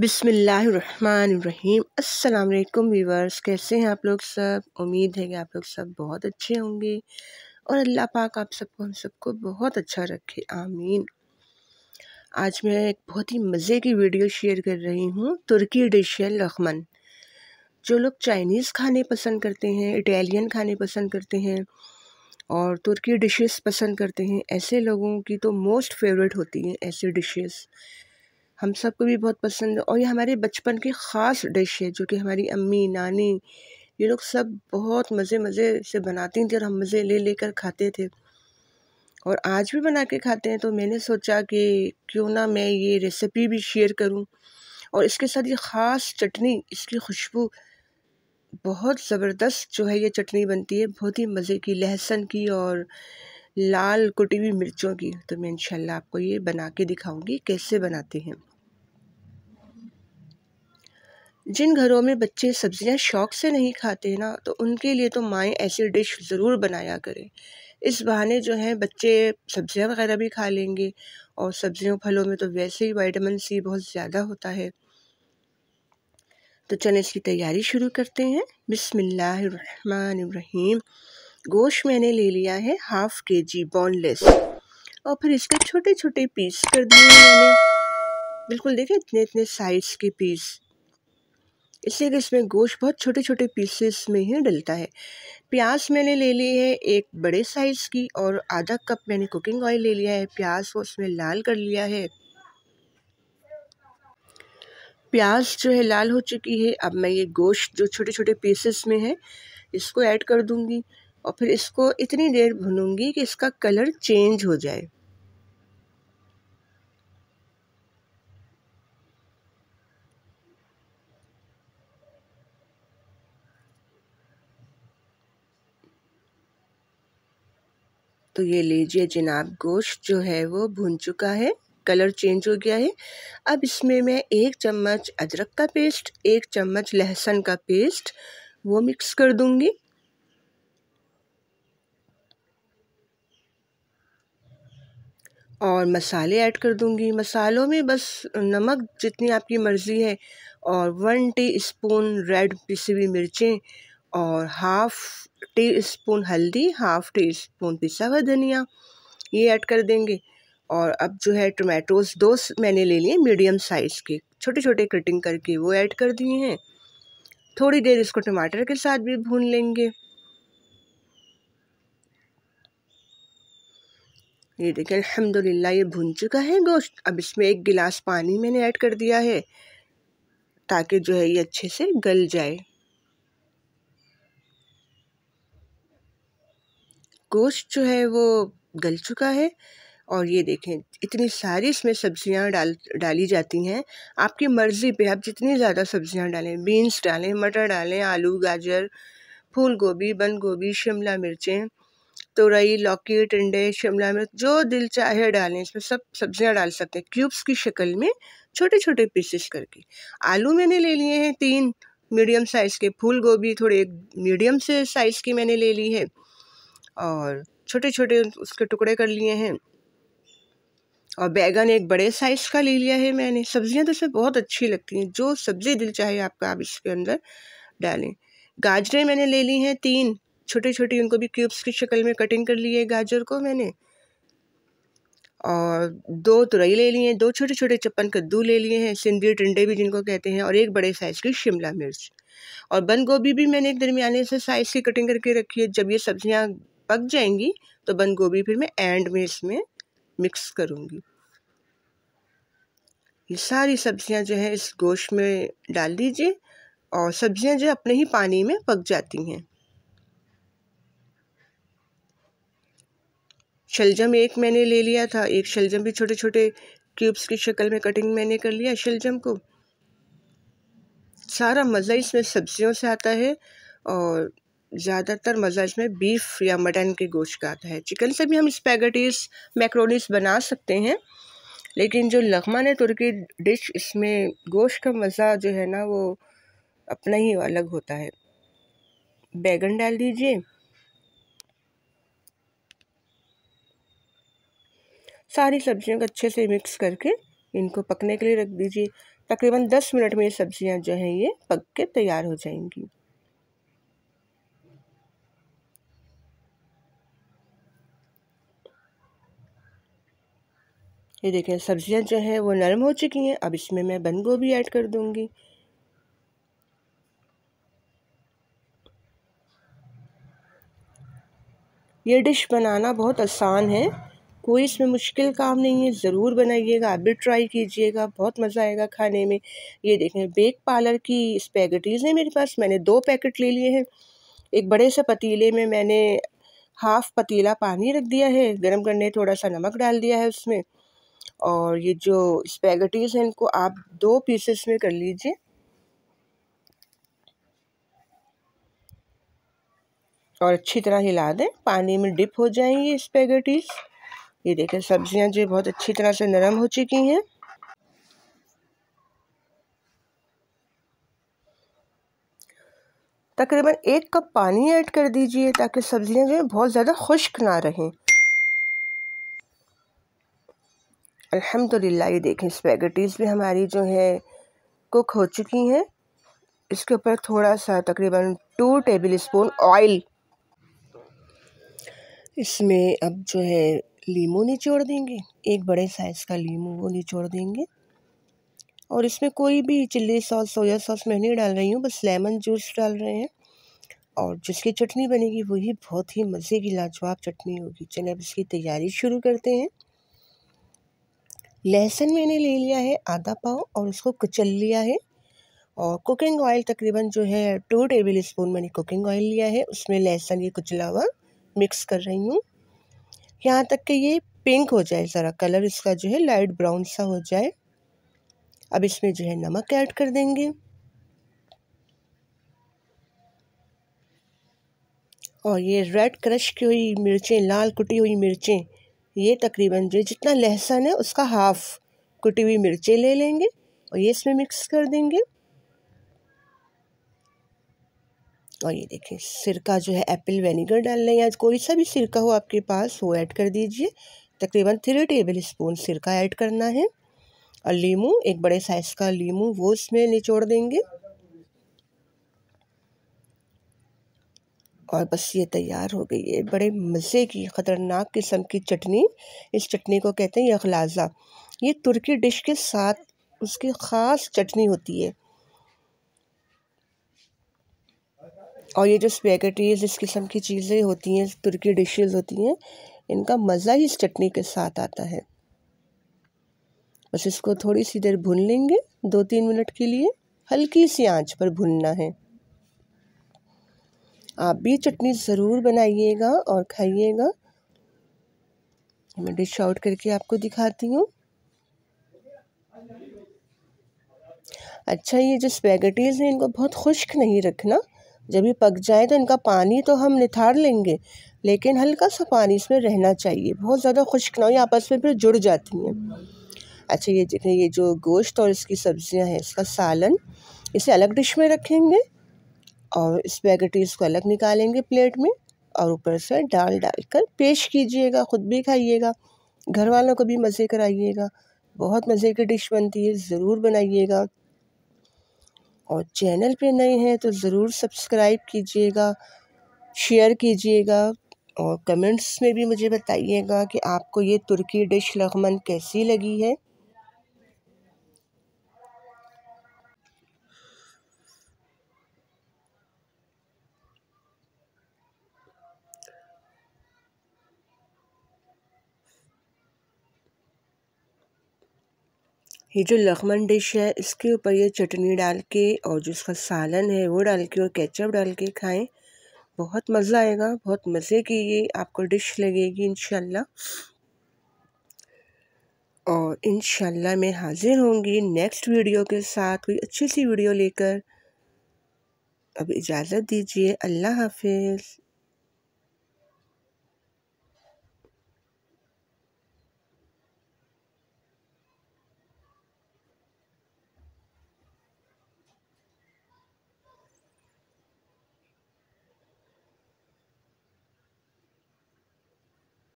बिसमीम् अल्लाम वीवर्स कैसे हैं आप लोग सब उम्मीद है कि आप लोग सब बहुत अच्छे होंगे और अल्लाह पाक आप सबको हम सबको बहुत अच्छा रखे आमीन आज मैं एक बहुत ही मज़े की वीडियो शेयर कर रही हूँ तुर्की डिश है लखमन जो लोग चाइनीज़ खाने पसंद करते हैं इटालियन खाने पसंद करते हैं और तुर्की डिशेस पसंद करते हैं ऐसे लोगों की तो मोस्ट फेवरेट होती हैं ऐसी डिशेस हम सबको भी बहुत पसंद है और ये हमारे बचपन की ख़ास डिश है जो कि हमारी अम्मी नानी ये लोग सब बहुत मज़े मज़े से बनाती थी और हम मज़े ले लेकर खाते थे और आज भी बना के खाते हैं तो मैंने सोचा कि क्यों ना मैं ये रेसिपी भी शेयर करूं और इसके साथ ये ख़ास चटनी इसकी खुशबू बहुत ज़बरदस्त जो है ये चटनी बनती है बहुत ही मज़े की लहसुन की और लाल कुटी हुई मिर्चों की तो मैं इंशाल्लाह आपको ये बना के दिखाऊंगी कैसे बनाते हैं जिन घरों में बच्चे सब्ज़ियाँ शौक़ से नहीं खाते ना तो उनके लिए तो माएँ ऐसी डिश ज़रूर बनाया करें इस बहाने जो है बच्चे सब्ज़ियाँ वगैरह भी खा लेंगे और सब्ज़ियों फलों में तो वैसे ही वाइटामिन सी बहुत ज़्यादा होता है तो चलें इसकी तैयारी शुरू करते हैं बिसमीम गोश्त मैंने ले लिया है हाफ़ के जी बोनलेस और फिर इसके छोटे छोटे पीस कर दिए मैंने बिल्कुल देखें इतने इतने साइज़ के पीस इसलिए कि इसमें गोश्त बहुत छोटे छोटे पीसेस में ही डलता है प्याज मैंने ले ली है एक बड़े साइज़ की और आधा कप मैंने कुकिंग ऑयल ले लिया है प्याज को उसमें लाल कर लिया है प्याज जो है लाल हो चुकी है अब मैं ये गोश्त जो छोटे छोटे पीसेस में है इसको ऐड कर दूंगी और फिर इसको इतनी देर भूनूंगी कि इसका कलर चेंज हो जाए तो ये लीजिए जनाब गोश्त जो है वो भुन चुका है कलर चेंज हो गया है अब इसमें मैं एक चम्मच अदरक का पेस्ट एक चम्मच लहसुन का पेस्ट वो मिक्स कर दूँगी और मसाले ऐड कर दूंगी मसालों में बस नमक जितनी आपकी मर्ज़ी है और वन टी स्पून रेड पिसी हुई मिर्चें और हाफ़ टी स्पून हल्दी हाफ टी स्पून पिसा हुआ धनिया ये ऐड कर देंगे और अब जो है टोमेटोज दो मैंने ले लिए मीडियम साइज़ के छोटे छोटे कटिंग करके वो ऐड कर दिए हैं थोड़ी देर इसको टमाटर के साथ भी भून लेंगे ये देखिए अलहमदिल्ला ये भुन चुका है गोश्त अब इसमें एक गिलास पानी मैंने ऐड कर दिया है ताकि जो है ये अच्छे से गल जाए गोश्त जो है वो गल चुका है और ये देखें इतनी सारी इसमें सब्ज़ियाँ डाल डाली जाती हैं आपकी मर्ज़ी पे आप जितनी ज़्यादा सब्ज़ियाँ डालें बीन्स डालें मटर डालें आलू गाजर फूल गोभी बंद गोभी शिमला मिर्चें तुरई लौकी टंडे शिमला मिर्च जो दिल चाहे डालें इसमें सब सब्ज़ियाँ डाल सकते हैं क्यूब्स की शक्ल में छोटे छोटे पीसेस करके आलू मैंने ले लिए हैं तीन मीडियम साइज़ के फूल गोभी थोड़े मीडियम से साइज़ की मैंने ले ली है और छोटे छोटे उसके टुकड़े कर लिए हैं और बैगन एक बड़े साइज़ का ले लिया है मैंने सब्जियां तो इसमें बहुत अच्छी लगती हैं जो सब्ज़ी दिल चाहे आपका आप इसके अंदर डालें गाजरें मैंने ले ली हैं तीन छोटे छोटी उनको भी क्यूब्स की शक्ल में कटिंग कर ली है गाजर को मैंने और दो तुरई ले लिए हैं दो छोटे छोटे चप्पन कद्दू ले लिए हैं सिंधी टंडे भी जिनको कहते हैं और एक बड़े साइज़ की शिमला मिर्च और बंद गोभी भी मैंने एक दरमियाने से साइज़ की कटिंग करके रखी है जब ये सब्ज़ियाँ पक जाएंगी तो बंद गोभी फिर मैं एंड में इसमें मिक्स करूँगी ये सारी सब्जियां जो है इस गोश्त में डाल दीजिए और सब्जियां जो अपने ही पानी में पक जाती हैं शलजम एक मैंने ले लिया था एक शलजम भी छोटे छोटे क्यूब्स की शक्ल में कटिंग मैंने कर लिया शलजम को सारा मज़ा इसमें सब्जियों से आता है और ज़्यादातर मज़ा इसमें बीफ या मटन के गोश्त का आता है चिकन से भी हम स्पैगटीज मैक्रोनीस बना सकते हैं लेकिन जो लखमान तुर्की डिश इसमें गोश्त का मज़ा जो है ना वो अपना ही अलग होता है बैगन डाल दीजिए सारी सब्जियों को अच्छे से मिक्स करके इनको पकने के लिए रख दीजिए तकरीबन दस मिनट में ये सब्ज़ियाँ जो हैं ये पक के तैयार हो जाएंगी ये देखें सब्ज़ियाँ जो हैं वो नरम हो चुकी हैं अब इसमें मैं बंद गोभी ऐड कर दूंगी ये डिश बनाना बहुत आसान है कोई इसमें मुश्किल काम नहीं है ज़रूर बनाइएगा आप भी ट्राई कीजिएगा बहुत मज़ा आएगा खाने में ये देखें बेक पार्लर की स्पैगटीज़ हैं मेरे पास मैंने दो पैकेट ले लिए हैं एक बड़े से पतीले में मैंने हाफ़ पतीला पानी रख दिया है गर्म करने थोड़ा सा नमक डाल दिया है उसमें और ये जो स्पैगटीज हैं इनको आप दो पीसेस में कर लीजिए और अच्छी तरह हिला दें पानी में डिप हो जाएंगे स्पैगटीज ये देखें सब्जियां जो बहुत अच्छी तरह से नरम हो चुकी हैं तकरीबन एक कप पानी ऐड कर दीजिए ताकि सब्जियां जो है बहुत ज़्यादा खुश्क ना रहें अल्हम्दुलिल्लाह ये देखें स्पैगेटीज़ भी हमारी जो है कुक हो चुकी हैं इसके ऊपर थोड़ा सा तकरीबन टू टेबल स्पून ऑयल इसमें अब जो है लीमू निचोड़ देंगे एक बड़े साइज़ का लीम वो निचोड़ देंगे और इसमें कोई भी चिल्ली सॉस सोया सॉस मैं नहीं डाल रही हूँ बस लेमन जूस डाल रहे हैं और जिसकी चटनी बनेगी वही बहुत ही मज़े की लाजवाब चटनी होगी चलिए अब इसकी तैयारी शुरू करते हैं लहसुन मैंने ले लिया है आधा पाव और उसको कुचल लिया है और कुकिंग ऑयल तकरीबन जो है टू टेबल स्पून मैंने कुकिंग ऑयल लिया है उसमें लहसुन ये कुचला हुआ मिक्स कर रही हूँ यहाँ तक कि ये पिंक हो जाए ज़रा कलर इसका जो है लाइट ब्राउन सा हो जाए अब इसमें जो है नमक ऐड कर देंगे और ये रेड क्रश की हुई मिर्चें लाल कुटी हुई मिर्चें ये तकरीबन जो जितना लहसुन है उसका हाफ़ कुटी हुई मिर्चें ले लेंगे और ये इसमें मिक्स कर देंगे और ये देखें सिरका जो है एप्पल वेनेगर डाल लें या कोई सा भी सिरका हो आपके पास वो ऐड कर दीजिए तकरीबन थ्री टेबल स्पून सिरका ऐड करना है और लीमू एक बड़े साइज़ का लीमू वो इसमें निचोड़ देंगे और बस ये तैयार हो गई है बड़े मज़े की ख़तरनाक किस्म की चटनी इस चटनी को कहते हैं यखलाजा ये तुर्की डिश के साथ उसकी ख़ास चटनी होती है और ये जो स्पेगेटीज़ इस किस्म की चीज़ें होती हैं तुर्की डिशेज़ होती हैं इनका मज़ा ही इस चटनी के साथ आता है बस इसको थोड़ी सी देर भून लेंगे दो तीन मिनट के लिए हल्की सी आंच पर भूनना है आप भी चटनी ज़रूर बनाइएगा और खाइएगा मैं डिश आउट करके आपको दिखाती हूँ अच्छा ये जो स्पैगटीज हैं इनको बहुत खुश्क नहीं रखना जब ये पक जाए तो इनका पानी तो हम निथार लेंगे लेकिन हल्का सा पानी इसमें रहना चाहिए बहुत ज़्यादा खुश्क ना हो आपस में फिर जुड़ जाती हैं अच्छा ये देखें ये जो गोश्त और इसकी सब्ज़ियाँ हैं इसका सालन इसे अलग डिश में रखेंगे और स्पैगेटीज़ को अलग निकालेंगे प्लेट में और ऊपर से डाल डाल कर पेश कीजिएगा ख़ुद भी खाइएगा घर वालों को भी मज़े कराइएगा बहुत मज़े की डिश बनती है ज़रूर बनाइएगा और चैनल पे नए हैं तो ज़रूर सब्सक्राइब कीजिएगा शेयर कीजिएगा और कमेंट्स में भी मुझे बताइएगा कि आपको ये तुर्की डिश लगमन कैसी लगी है ये जो लखमन डिश है इसके ऊपर ये चटनी डाल के और जो उसका सालन है वो डाल के और केचप डाल के खाएं बहुत मज़ा आएगा बहुत मज़े की ये आपको डिश लगेगी इन और इन मैं हाज़िर होंगी नेक्स्ट वीडियो के साथ कोई अच्छी सी वीडियो लेकर अब इजाज़त दीजिए अल्लाह हाफिज़